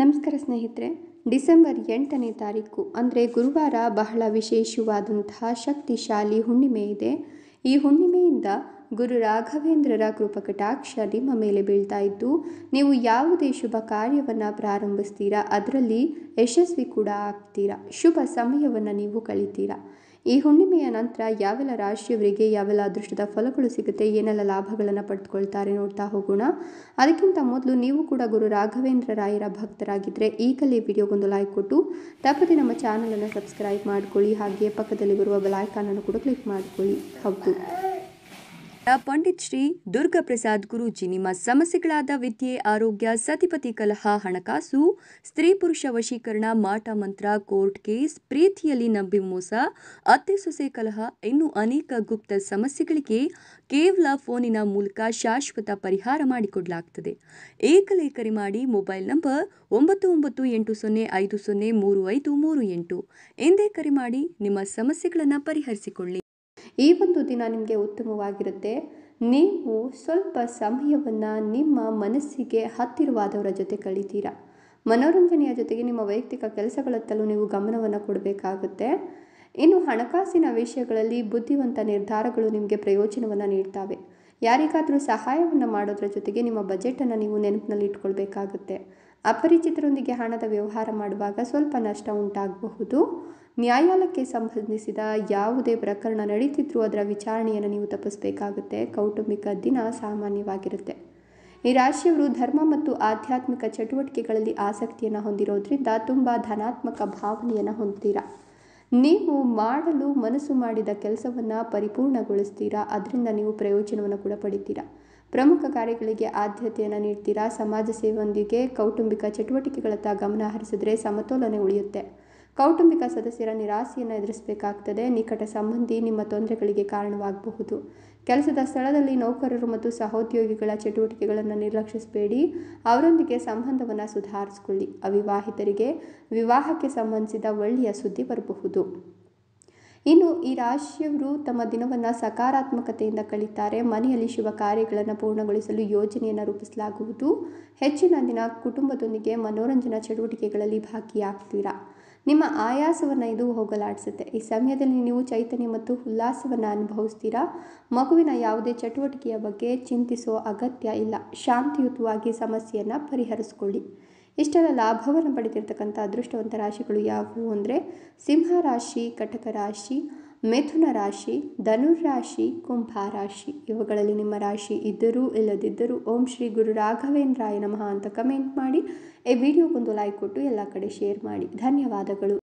ನಮಸ್ಕಾರ ಸ್ನೇಹಿತರೆ ಡಿಸೆಂಬರ್ ಎಂಟನೇ ತಾರೀಕು ಅಂದರೆ ಗುರುವಾರ ಬಹಳ ವಿಶೇಷವಾದಂತಹ ಶಕ್ತಿಶಾಲಿ ಹುಣ್ಣಿಮೆ ಇದೆ ಈ ಹುಣ್ಣಿಮೆಯಿಂದ ಗುರು ರಾಘವೇಂದ್ರರ ಕೃಪಕಟಾಕ್ಷ ನಿಮ್ಮ ಮೇಲೆ ಬೀಳ್ತಾ ಇದ್ದು ನೀವು ಯಾವುದೇ ಶುಭ ಕಾರ್ಯವನ್ನು ಪ್ರಾರಂಭಿಸ್ತೀರಾ ಅದರಲ್ಲಿ ಯಶಸ್ವಿ ಕೂಡ ಆಗ್ತೀರಾ ಶುಭ ಸಮಯವನ್ನು ನೀವು ಕಳಿತೀರಾ ಈ ಹುಣ್ಣಿಮೆಯ ನಂತರ ಯಾವೆಲ್ಲ ರಾಶಿಯವರಿಗೆ ಯಾವೆಲ್ಲ ಅದೃಷ್ಟದ ಫಲಗಳು ಸಿಗುತ್ತೆ ಏನೆಲ್ಲ ಲಾಭಗಳನ್ನು ಪಡೆದುಕೊಳ್ತಾರೆ ನೋಡ್ತಾ ಹೋಗೋಣ ಅದಕ್ಕಿಂತ ಮೊದಲು ನೀವು ಕೂಡ ಗುರು ರಾಘವೇಂದ್ರ ರಾಯರ ಭಕ್ತರಾಗಿದ್ದರೆ ಈಗಲೇ ವಿಡಿಯೋಗೊಂದು ಲೈಕ್ ಕೊಟ್ಟು ತಪ್ಪದೆ ನಮ್ಮ ಚಾನಲನ್ನು ಸಬ್ಸ್ಕ್ರೈಬ್ ಮಾಡಿಕೊಳ್ಳಿ ಹಾಗೆ ಪಕ್ಕದಲ್ಲಿ ಬರುವ ಬೆಲ್ ಐಕಾನನ್ನು ಕೂಡ ಕ್ಲಿಕ್ ಮಾಡಿಕೊಳ್ಳಿ ಹೌದು ಪಂಡಿತ್ ಶ್ರೀ ದುರ್ಗಪ್ರಸಾದ್ ಗುರೂಜಿ ನಿಮ್ಮ ಸಮಸ್ಯೆಗಳಾದ ವಿದ್ಯೆ ಆರೋಗ್ಯ ಸತಿಪತಿ ಕಲಹ ಹಣಕಾಸು ಸ್ತ್ರೀ ಪುರುಷ ವಶೀಕರಣ ಮಾಟ ಮಂತ್ರ ಕೋರ್ಟ್ ಕೇಸ್ ಪ್ರೀತಿಯಲ್ಲಿ ನಂಬಿ ಮೋಸ ಅತ್ತೆ ಸೊಸೆ ಕಲಹ ಇನ್ನೂ ಅನೇಕ ಗುಪ್ತ ಸಮಸ್ಯೆಗಳಿಗೆ ಕೇವಲ ಫೋನಿನ ಮೂಲಕ ಶಾಶ್ವತ ಪರಿಹಾರ ಮಾಡಿಕೊಡಲಾಗ್ತದೆ ಏಕಲೇಖರಿ ಕರೆ ಮಾಡಿ ಮೊಬೈಲ್ ನಂಬರ್ ಒಂಬತ್ತು ಒಂಬತ್ತು ಎಂಟು ಸೊನ್ನೆ ಐದು ಸೊನ್ನೆ ಮೂರು ಐದು ಮೂರು ಎಂಟು ಎಂದೇ ಕರೆ ಮಾಡಿ ನಿಮ್ಮ ಸಮಸ್ಯೆಗಳನ್ನು ಪರಿಹರಿಸಿಕೊಳ್ಳಿ ಈ ಒಂದು ದಿನ ನಿಮಗೆ ಉತ್ತಮವಾಗಿರುತ್ತೆ ನೀವು ಸ್ವಲ್ಪ ಸಮಯವನ್ನು ನಿಮ್ಮ ಮನಸ್ಸಿಗೆ ಹತ್ತಿರವಾದವರ ಜೊತೆ ಕಳಿತೀರ ಮನೋರಂಜನೆಯ ಜೊತೆಗೆ ನಿಮ್ಮ ವೈಯಕ್ತಿಕ ಕೆಲಸಗಳತ್ತಲೂ ನೀವು ಗಮನವನ್ನು ಕೊಡಬೇಕಾಗುತ್ತೆ ಇನ್ನು ಹಣಕಾಸಿನ ವಿಷಯಗಳಲ್ಲಿ ಬುದ್ಧಿವಂತ ನಿರ್ಧಾರಗಳು ನಿಮಗೆ ಪ್ರಯೋಜನವನ್ನು ನೀಡ್ತವೆ ಯಾರಿಗಾದರೂ ಸಹಾಯವನ್ನು ಮಾಡೋದ್ರ ಜೊತೆಗೆ ನಿಮ್ಮ ಬಜೆಟನ್ನು ನೀವು ನೆನಪಿನಲ್ಲಿ ಇಟ್ಕೊಳ್ಬೇಕಾಗುತ್ತೆ ಅಪರಿಚಿತರೊಂದಿಗೆ ಹಣದ ವ್ಯವಹಾರ ಮಾಡುವಾಗ ಸ್ವಲ್ಪ ನಷ್ಟ ಉಂಟಾಗಬಹುದು ನ್ಯಾಯಾಲಯಕ್ಕೆ ಸಂಬಂಧಿಸಿದ ಯಾವುದೇ ಪ್ರಕರಣ ನಡೀತಿದ್ರೂ ಅದರ ವಿಚಾರಣೆಯನ್ನು ನೀವು ತಪ್ಪಿಸಬೇಕಾಗುತ್ತೆ ಕೌಟುಂಬಿಕ ದಿನ ಸಾಮಾನ್ಯವಾಗಿರುತ್ತೆ ಈ ರಾಶಿಯವರು ಧರ್ಮ ಮತ್ತು ಆಧ್ಯಾತ್ಮಿಕ ಚಟುವಟಿಕೆಗಳಲ್ಲಿ ಆಸಕ್ತಿಯನ್ನು ಹೊಂದಿರೋದ್ರಿಂದ ತುಂಬ ಧನಾತ್ಮಕ ಭಾವನೆಯನ್ನು ಹೊಂದ್ತೀರಾ ನೀವು ಮಾಡಲು ಮನಸ್ಸು ಮಾಡಿದ ಕೆಲಸವನ್ನು ಪರಿಪೂರ್ಣಗೊಳಿಸ್ತೀರಾ ಅದರಿಂದ ನೀವು ಪ್ರಯೋಜನವನ್ನು ಕೂಡ ಪಡಿತೀರಾ ಪ್ರಮುಖ ಕಾರ್ಯಗಳಿಗೆ ಆದ್ಯತೆಯನ್ನು ನೀಡ್ತೀರಾ ಸಮಾಜ ಸೇವೆಯೊಂದಿಗೆ ಕೌಟುಂಬಿಕ ಚಟುವಟಿಕೆಗಳತ್ತ ಗಮನ ಹರಿಸಿದ್ರೆ ಸಮತೋಲನೆ ಉಳಿಯುತ್ತೆ ಕೌಟುಂಬಿಕ ಸದಸ್ಯರ ನಿರಾಸೆಯನ್ನು ಎದುರಿಸಬೇಕಾಗ್ತದೆ ನಿಕಟ ಸಂಬಂಧಿ ನಿಮ್ಮ ತೊಂದರೆಗಳಿಗೆ ಕಾರಣವಾಗಬಹುದು ಕೆಲಸದ ಸ್ಥಳದಲ್ಲಿ ನೌಕರರು ಮತ್ತು ಸಹೋದ್ಯೋಗಿಗಳ ಚಟುವಟಿಕೆಗಳನ್ನು ನಿರ್ಲಕ್ಷಿಸಬೇಡಿ ಅವರೊಂದಿಗೆ ಸಂಬಂಧವನ್ನು ಸುಧಾರಿಸಿಕೊಳ್ಳಿ ಅವಿವಾಹಿತರಿಗೆ ವಿವಾಹಕ್ಕೆ ಸಂಬಂಧಿಸಿದ ಒಳ್ಳೆಯ ಸುದ್ದಿ ಬರಬಹುದು ಇನ್ನು ಈ ರಾಶಿಯವರು ತಮ್ಮ ದಿನವನ್ನು ಸಕಾರಾತ್ಮಕತೆಯಿಂದ ಕಳೀತಾರೆ ಮನೆಯಲ್ಲಿ ಶುಭ ಕಾರ್ಯಗಳನ್ನು ಪೂರ್ಣಗೊಳಿಸಲು ಯೋಜನೆಯನ್ನು ರೂಪಿಸಲಾಗುವುದು ಹೆಚ್ಚಿನ ದಿನ ಕುಟುಂಬದೊಂದಿಗೆ ಮನೋರಂಜನಾ ಚಟುವಟಿಕೆಗಳಲ್ಲಿ ಭಾಗಿಯಾಗ್ತೀರಾ ನಿಮ್ಮ ಆಯಾಸವನ್ನು ಇದು ಹೋಗಲಾಡಿಸುತ್ತೆ ಈ ಸಮಯದಲ್ಲಿ ನೀವು ಚೈತನ್ಯ ಮತ್ತು ಉಲ್ಲಾಸವನ್ನು ಅನುಭವಿಸ್ತೀರಾ ಮಗುವಿನ ಯಾವುದೇ ಚಟುವಟಿಕೆಯ ಬಗ್ಗೆ ಚಿಂತಿಸೋ ಅಗತ್ಯ ಇಲ್ಲ ಶಾಂತಿಯುತವಾಗಿ ಸಮಸ್ಯೆಯನ್ನು ಪರಿಹರಿಸ್ಕೊಳ್ಳಿ ಇಷ್ಟೆಲ್ಲ ಲಾಭವನ್ನು ಪಡೆದಿರ್ತಕ್ಕಂಥ ಅದೃಷ್ಟವಂತ ರಾಶಿಗಳು ಯಾವುವು ಅಂದರೆ ಸಿಂಹ ರಾಶಿ ಕಟಕ ರಾಶಿ ಮಿಥುನ ರಾಶಿ ಧನುರಾಶಿ ಕುಂಭ ರಾಶಿ ಇವುಗಳಲ್ಲಿ ನಿಮ್ಮ ರಾಶಿ ಇದ್ದರೂ ಇಲ್ಲದಿದ್ದರೂ ಓಂ ಶ್ರೀ ಗುರು ರಾಘವೇಂದ್ರಾಯ ನಮಃ ಅಂತ ಕಮೆಂಟ್ ಮಾಡಿ ಈ ವಿಡಿಯೋಗೊಂದು ಲೈಕ್ ಕೊಟ್ಟು ಎಲ್ಲ ಕಡೆ ಶೇರ್ ಮಾಡಿ ಧನ್ಯವಾದಗಳು